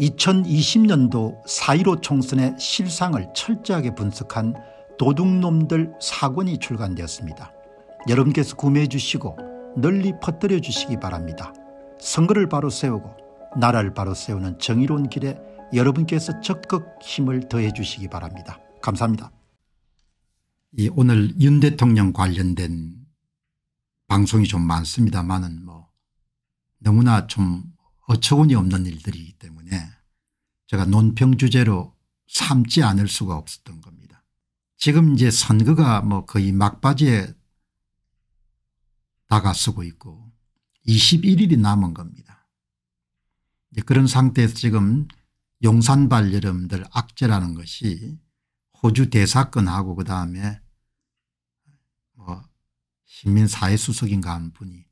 2020년도 4.15 총선의 실상을 철저하게 분석한 도둑놈들 사권이 출간되었습니다. 여러분께서 구매해 주시고 널리 퍼뜨려 주시기 바랍니다. 선거를 바로 세우고 나라를 바로 세우는 정의로운 길에 여러분께서 적극 힘을 더해 주시기 바랍니다. 감사합니다. 예, 오늘 윤 대통령 관련된 방송이 좀 많습니다만은 뭐 너무나 좀 어처구니 없는 일들이기 때문에 제가 논평 주제로 삼지 않을 수가 없었던 겁니다. 지금 이제 선거가 뭐 거의 막바지에 다가서고 있고 21일이 남은 겁니다. 그런 상태에서 지금 용산발 여러들 악재라는 것이 호주 대사건하고 그다음에 뭐 신민사회수석인가 한 분이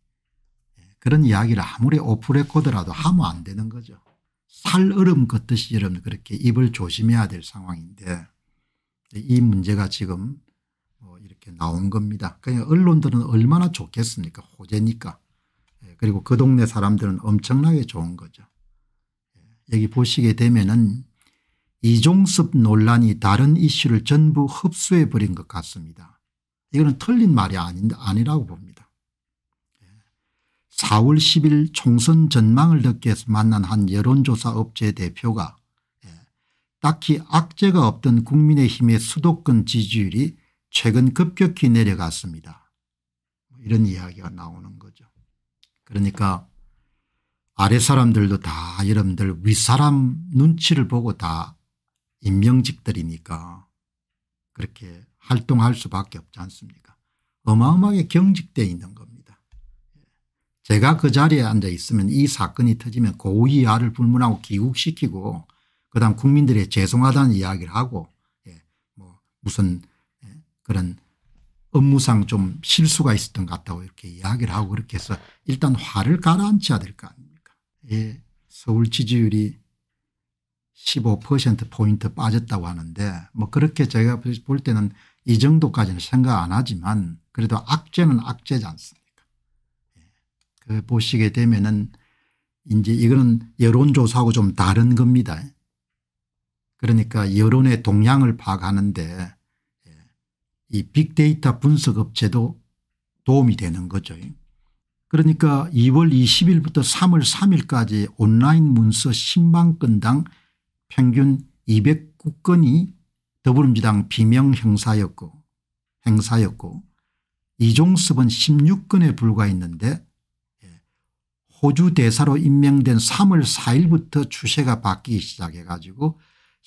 그런 이야기를 아무리 오프레코드라도 하면 안 되는 거죠. 살얼음 걷듯이 여러분 그렇게 입을 조심해야 될 상황인데 이 문제가 지금 뭐 이렇게 나온 겁니다. 그냥 언론들은 얼마나 좋겠습니까 호재니까. 예, 그리고 그 동네 사람들은 엄청나게 좋은 거죠. 예, 여기 보시게 되면은 이종섭 논란이 다른 이슈를 전부 흡수해버린 것 같습니다. 이거는 틀린 말이 아닌, 아니라고 봅니다. 4월 10일 총선 전망을 듣기 위해서 만난 한 여론조사 업체 대표가 예, 딱히 악재가 없던 국민의힘의 수도권 지지율이 최근 급격히 내려갔습니다. 뭐 이런 이야기가 나오는 거죠. 그러니까 아래 사람들도 다 여러분들 윗사람 눈치를 보고 다 임명직들이니까 그렇게 활동할 수밖에 없지 않습니까 어마어마하게 경직되어 있는 겁니다. 제가 그 자리에 앉아 있으면 이 사건이 터지면 고위야를 불문하고 귀국시키고 그다음 국민들의 죄송하다는 이야기를 하고 예, 뭐 무슨 예, 그런 업무상 좀 실수가 있었던 것 같다고 이렇게 이야기를 하고 그렇게 해서 일단 화를 가라앉혀야 될 거 아닙니까 예, 서울 지지율이 15%포인트 빠졌다고 하는데 뭐 그렇게 제가 볼 때는 이 정도까지는 생각 안 하지만 그래도 악재는 악재지 않습니까 그 보시게 되면은 이제 이거는 여론조사하고 좀 다른 겁니다. 그러니까 여론의 동향을 파악하는데 예, 이 빅데이터 분석 업체도 도움이 되는 거죠. 그러니까 2월 20일부터 3월 3일까지 온라인 문서 10만건당 평균 209건이 더불어민주당 비명 행사였고 행사였고 이종섭은 16건에 불과했는데 호주 대사로 임명된 3월 4일부터 추세가 바뀌기 시작해 가지고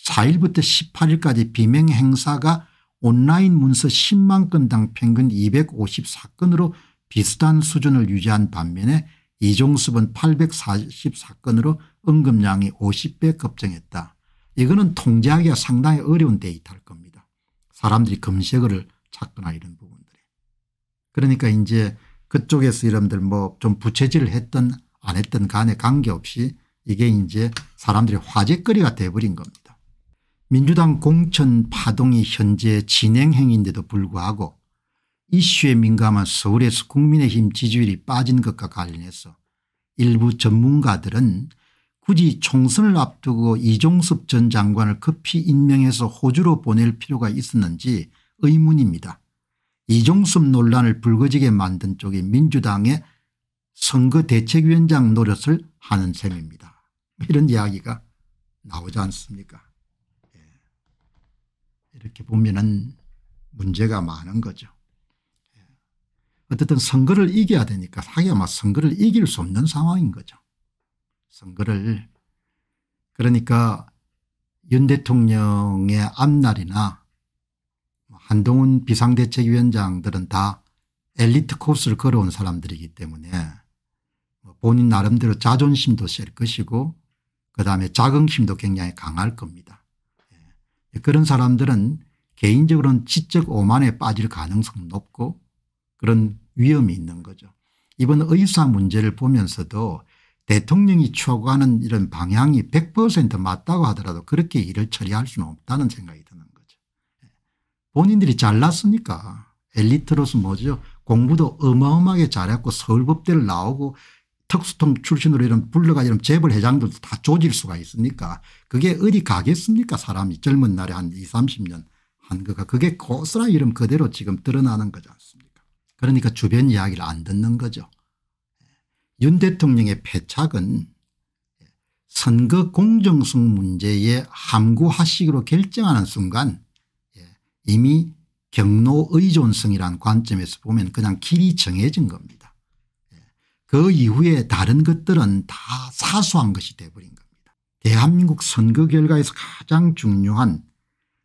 4일부터 18일까지 비명 행사가 온라인 문서 10만 건당 평균 254건으로 비슷한 수준을 유지한 반면에 이종습은 844건으로 언급량이 50배 급증했다. 이거는 통제하기가 상당히 어려운 데이터일 겁니다. 사람들이 검색어를 찾거나 이런 부분들이. 그러니까 이제 그쪽에서 여러분들 뭐 좀 부채질을 했던 안 했던 간에 관계없이 이게 이제 사람들의 화제거리가 돼버린 겁니다. 민주당 공천 파동이 현재 진행형인데도 불구하고 이슈에 민감한 서울에서 국민의힘 지지율이 빠진 것과 관련해서 일부 전문가들은 굳이 총선을 앞두고 이종섭 전 장관을 급히 임명해서 호주로 보낼 필요가 있었는지 의문입니다. 이종섭 논란을 불거지게 만든 쪽이 민주당의 선거대책위원장 노릇을 하는 셈입니다. 이런 이야기가 나오지 않습니까 예. 이렇게 보면 은 문제가 많은 거죠. 예. 어쨌든 선거를 이겨야 되니까 사기 아마 선거를 이길 수 없는 상황인 거죠. 선거를 그러니까 윤 대통령의 앞날이나 뭐 한동훈 비상대책위원장들은 다 엘리트 코스를 걸어온 사람들이기 때문에 본인 나름대로 자존심도 셀 것이고 그다음에 자긍심도 굉장히 강할 겁니다. 예. 그런 사람들은 개인적으로는 지적 오만에 빠질 가능성 높고 그런 위험이 있는 거죠. 이번 의사 문제를 보면서도 대통령이 추구하는 이런 방향이 100% 맞다고 하더라도 그렇게 일을 처리할 수는 없다는 생각이 드는 거죠. 예. 본인들이 잘났으니까 엘리트로서 뭐죠 공부도 어마어마하게 잘했고 서울법대를 나오고 특수통 출신으로 이런 불러가 이런 재벌 회장들도 다 조질 수가 있습니까 그게 어디 가겠습니까 사람이 젊은 날에 한 20, 30년 한 거가 그게 고스라 이름 그대로 지금 드러나는 거지 않습니까 그러니까 주변 이야기를 안 듣는 거죠. 예. 윤 대통령의 패착은 선거 공정성 문제에 함구하식으로 결정하는 순간 예, 이미 경로 의존성이란 관점에서 보면 그냥 길이 정해진 겁니다. 그 이후에 다른 것들은 다 사소한 것이 돼버린 겁니다. 대한민국 선거 결과에서 가장 중요한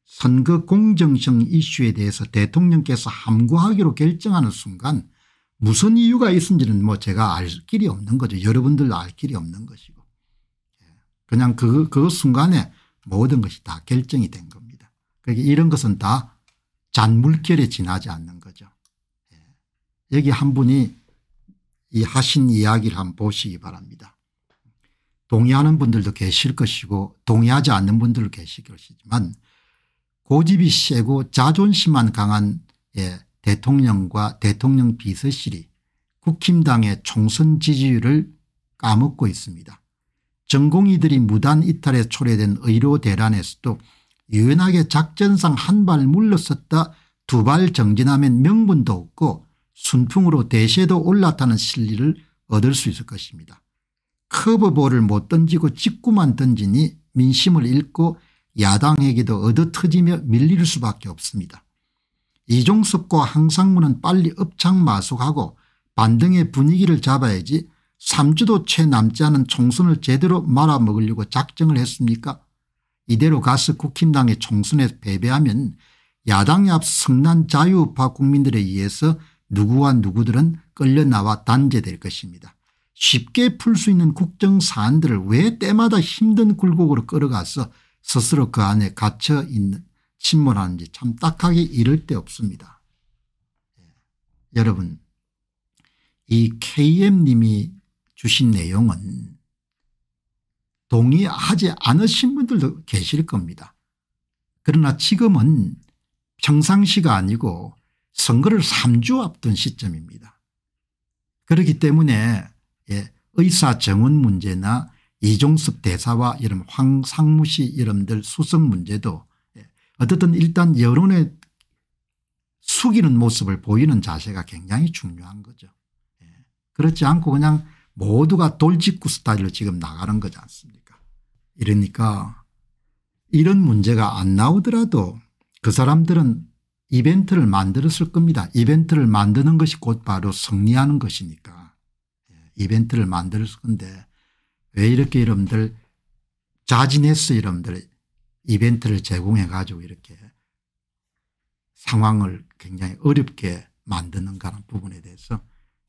선거 공정성 이슈에 대해서 대통령께서 함구하기로 결정하는 순간 무슨 이유가 있는지는 뭐 제가 알 길이 없는 거죠. 여러분들도 알 길이 없는 것이고 예. 그냥 그, 그 순간에 모든 것이 다 결정이 된 겁니다. 그러니까 이런 것은 다 잔물결에 지나지 않는 거죠. 예. 여기 한 분이 이 하신 이야기를 한번 보시기 바랍니다. 동의하는 분들도 계실 것이고 동의하지 않는 분들도 계실 것이지만 고집이 세고 자존심만 강한 예, 대통령과 대통령 비서실이 국힘당의 총선 지지율을 까먹고 있습니다. 전공의들이 무단 이탈에 초래된 의료 대란에서도 유연하게 작전상 한 발 물러섰다 두 발 정진하면 명분도 없고 순풍으로 대세도 올라타는 실리를 얻을 수 있을 것입니다. 커버볼을못 던지고 직구만 던지니 민심을 잃고 야당에게도 얻어터지며 밀릴 수밖에 없습니다. 이종섭과 항상문은 빨리 업창마숙하고 반등의 분위기를 잡아야지 3주도 채 남지 않은 총선을 제대로 말아먹으려고 작정을 했습니까 이대로 가스 국힘당의 총선에 패배하면 야당에 앞 성난 자유파 우 국민들에 의해서 누구와 누구들은 끌려 나와 단죄될 것입니다. 쉽게 풀 수 있는 국정 사안들을 왜 때마다 힘든 굴곡으로 끌어가서 스스로 그 안에 갇혀 있는 침몰하는지 참 딱하게 이를 데 없습니다. 예. 여러분 이 km님이 주신 내용은 동의하지 않으신 분들도 계실 겁니다. 그러나 지금은 평상시가 아니고 선거를 3주 앞둔 시점입니다. 그렇기 때문에 예, 의사 정원 문제나 이종섭 대사와 이런 황상무 씨 이름들 수석 문제도 예, 어쨌든 일단 여론의 숙이는 모습을 보이는 자세가 굉장히 중요한 거죠. 예, 그렇지 않고 그냥 모두가 돌직구 스타일로 지금 나가는 거지 않습니까 이러니까 이런 문제가 안 나오더라도 그 사람들은 이벤트를 만들었을 겁니다. 이벤트를 만드는 것이 곧바로 승리하는 것이니까 예, 이벤트를 만들었을 건데 왜 이렇게 여러분들 자진해서 여러분들 이벤트를 제공해 가지고 이렇게 상황을 굉장히 어렵게 만드는가라는 부분에 대해서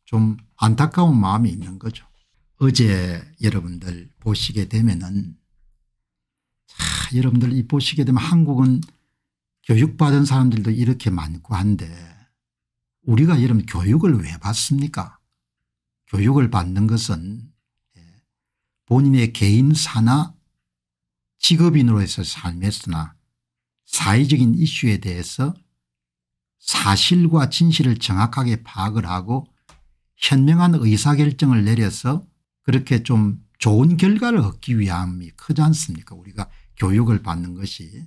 좀 안타까운 마음이 있는 거죠. 어제 여러분들 보시게 되면은 자, 여러분들 이 보시게 되면 한국은 교육받은 사람들도 이렇게 많고 한데 우리가 여러분 교육을 왜 받습니까 교육을 받는 것은 예, 본인의 개인 사나 직업인으로서 삶에서나 사회적인 이슈에 대해서 사실과 진실을 정확하게 파악을 하고 현명한 의사결정을 내려서 그렇게 좀 좋은 결과를 얻기 위함이 크지 않습니까 우리가 교육을 받는 것이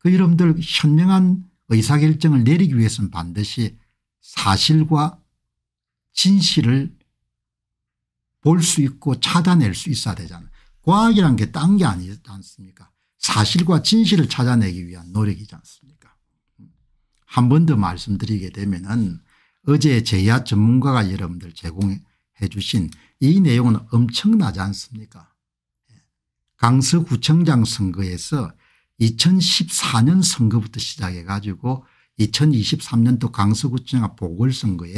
그 이름들 현명한 의사결정을 내리기 위해서는 반드시 사실과 진실을 볼 수 있고 찾아낼 수 있어야 되잖아요. 과학이란 게 딴 게 아니지 않습니까 사실과 진실을 찾아내기 위한 노력이지 않습니까 한 번 더 말씀드리게 되면 은 어제 제야 전문가가 여러분들 제공해 주신 이 내용은 엄청나지 않습니까 강서구청장 선거에서 2014년 선거부터 시작해 가지고 2023년도 강서구청 앞 보궐선거에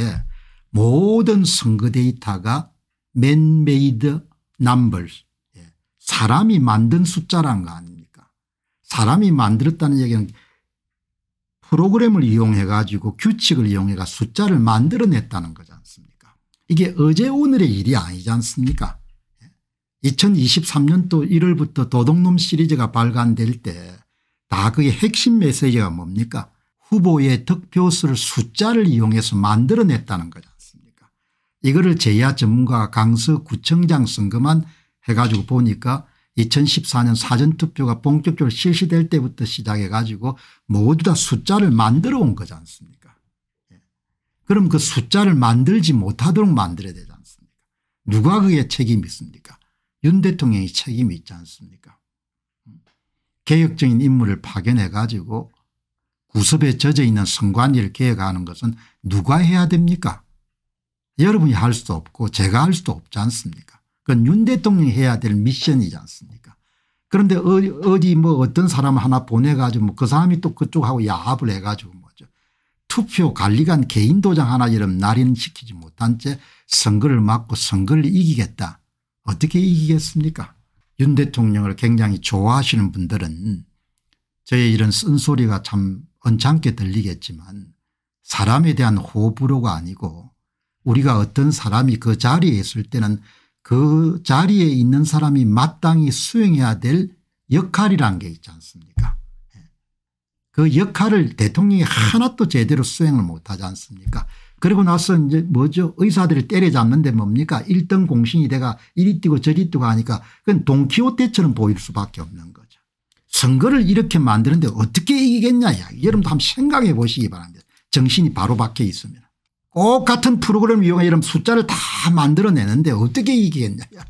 모든 선거 데이터가 맨메이드 넘버스 예. 사람이 만든 숫자란 거 아닙니까 사람이 만들었다는 얘기는 프로그램을 이용해 가지고 규칙을 이용해 가 숫자를 만들어냈다는 거지 않습니까 이게 어제 오늘의 일이 아니지 않습니까 2023년도 1월부터 도둑놈 시리즈가 발간될 때 다 그의 핵심 메시지가 뭡니까 후보의 득표수를 숫자를 이용해서 만들어냈다는 거지 않습니까 이거를 제야 전문가 강서구청장 선거만 해가지고 보니까 2014년 사전투표가 본격적으로 실시될 때부터 시작해 가지고 모두 다 숫자를 만들어 온 거지 않습니까 예. 그럼 그 숫자를 만들지 못하도록 만들어야 되지 않습니까 누가 그게 책임이 있습니까 윤 대통령의 책임이 있지 않습니까 음. 개혁적인 인물을 파견해 가지고 구습에 젖어 있는 선관위를 개혁하는 것은 누가 해야 됩니까 여러분이 할 수도 없고 제가 할 수도 없지 않습니까 그건 윤 대통령이 해야 될 미션이지 않습니까 그런데 어디 뭐 어떤 사람 하나 보내가지고 뭐그 사람이 또 그쪽하고 야합을 해가지고 뭐죠. 투표 관리관 개인 도장 하나 이름 날인 시키지 못한 채 선거를 막고 선거를 이기겠다. 어떻게 이기겠습니까 윤 대통령을 굉장히 좋아하시는 분들은 저의 이런 쓴소리가 참 언짢게 들리겠지만 사람에 대한 호불호가 아니고 우리가 어떤 사람이 그 자리에 있을 때는 그 자리에 있는 사람이 마땅히 수행해야 될 역할이란 게 있지 않습니까 예. 그 역할을 대통령이 하나도 제대로 수행을 못하지 않습니까 그리고 나서 이제 뭐죠 의사들을 때려잡는데 뭡니까 1등 공신이 돼가 이리 뛰고 저리 뛰고 하니까 그건 동키호테처럼 보일 수밖에 없는 거죠. 선거를 이렇게 만드는데 어떻게 이기겠냐 야. 여러분도 한번 생각해 보시기 바랍니다. 정신이 바로 박혀 있으면. 꼭 같은 프로그램 이용해 이런 숫자를 다 만들어내는데 어떻게 이기겠냐 야.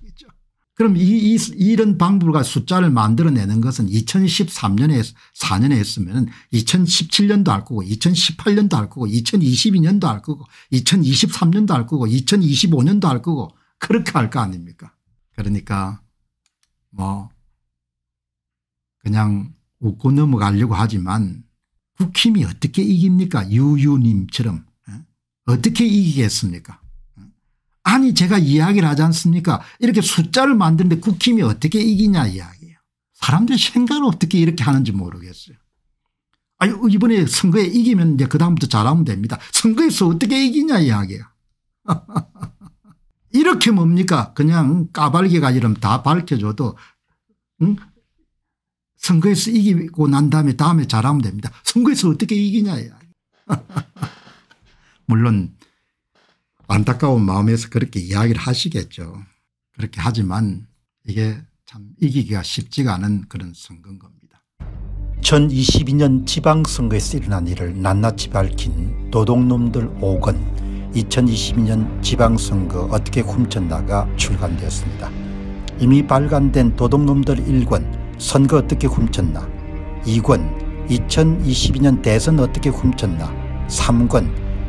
그럼 이, 이, 이런 방법과 숫자를 만들어내는 것은 2013년에 4년에 했으면 2017년도 할 거고 2018년도 할 거고 2022년도 할 거고 2023년도 할 거고 2025년도 할 거고 그렇게 할 거 아닙니까 그러니까 뭐 그냥 웃고 넘어가려고 하지만 국힘이 어떻게 이깁니까 유유님처럼 예? 어떻게 이기겠습니까 아니 제가 이야기를 하지 않습니까 이렇게 숫자를 만드는데 국힘이 그 어떻게 이기냐 이야기예요. 사람들이 생각을 어떻게 이렇게 하는지 모르겠어요. 아니 이번에 선거에 이기면 이제 그다음부터 잘하면 됩니다. 선거에서 어떻게 이기냐 이야기예요. 이렇게 뭡니까 그냥 까발기가 이름 다 밝혀줘도 응? 선거에서 이기고 난 다음에 다음에 잘하면 됩니다. 선거에서 어떻게 이기냐 이야기. 물론 안타까운 마음에서 그렇게 이야기를 하시겠죠. 그렇게 하지만 이게 참 이기기가 쉽지가 않은 그런 선거인 겁니다. 2022년 지방선거에서 일어난 일을 낱낱이 밝힌 도둑놈들 5권 2022년 지방선거 어떻게 훔쳤나가 출간되었습니다. 이미 발간된 도둑놈들 1권 선거 어떻게 훔쳤나 2권 2022년 대선 어떻게 훔쳤나 3권